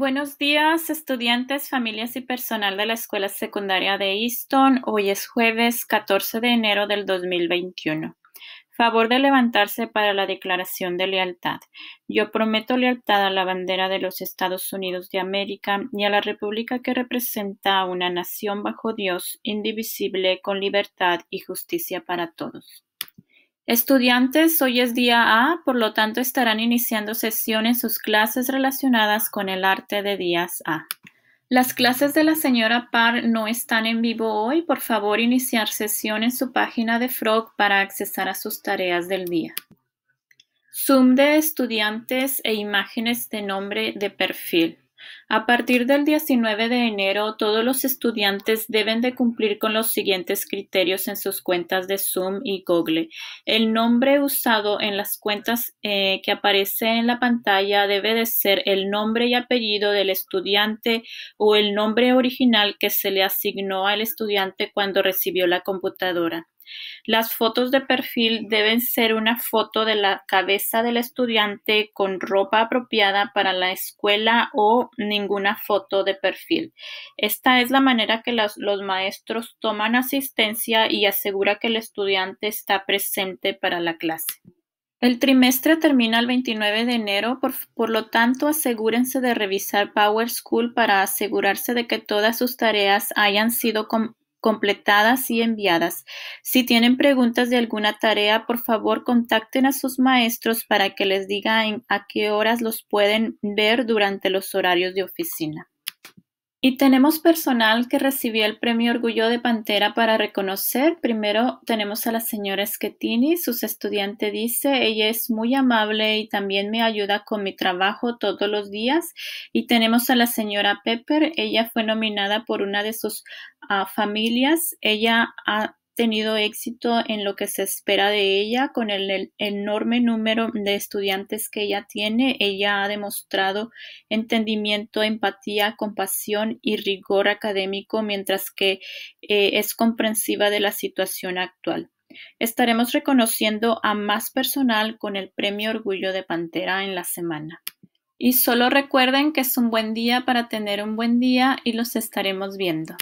Buenos días, estudiantes, familias y personal de la Escuela Secundaria de Easton. Hoy es jueves 14 de enero del 2021. Favor de levantarse para la declaración de lealtad. Yo prometo lealtad a la bandera de los Estados Unidos de América y a la República que representa una nación bajo Dios, indivisible, con libertad y justicia para todos. Estudiantes, hoy es día A, por lo tanto estarán iniciando sesión en sus clases relacionadas con el arte de días A. Las clases de la señora Parr no están en vivo hoy. Por favor, iniciar sesión en su página de Frog para accesar a sus tareas del día. Zoom de estudiantes e imágenes de nombre de perfil. A partir del 19 de enero, todos los estudiantes deben de cumplir con los siguientes criterios en sus cuentas de Zoom y Google. El nombre usado en las cuentas eh, que aparece en la pantalla debe de ser el nombre y apellido del estudiante o el nombre original que se le asignó al estudiante cuando recibió la computadora. Las fotos de perfil deben ser una foto de la cabeza del estudiante con ropa apropiada para la escuela o ninguna foto de perfil. Esta es la manera que los maestros toman asistencia y asegura que el estudiante está presente para la clase. El trimestre termina el 29 de enero, por, lo tanto asegúrense de revisar PowerSchool para asegurarse de que todas sus tareas hayan sido completadas y enviadas. Si tienen preguntas de alguna tarea, por favor contacten a sus maestros para que les digan a qué horas los pueden ver durante los horarios de oficina. Y tenemos personal que recibió el premio Orgullo de Pantera para reconocer. Primero tenemos a la señora Schettini, sus estudiante dice, ella es muy amable y también me ayuda con mi trabajo todos los días. Y tenemos a la señora Pepper, ella fue nominada por una de sus ah, familias. Ella ha tenido éxito en lo que se espera de ella, con el, enorme número de estudiantes que ella tiene, ella ha demostrado entendimiento, empatía, compasión y rigor académico, mientras que eh, es comprensiva de la situación actual. Estaremos reconociendo a más personal con el Premio Orgullo de Pantera en la semana. Y solo recuerden que es un buen día para tener un buen día y los estaremos viendo.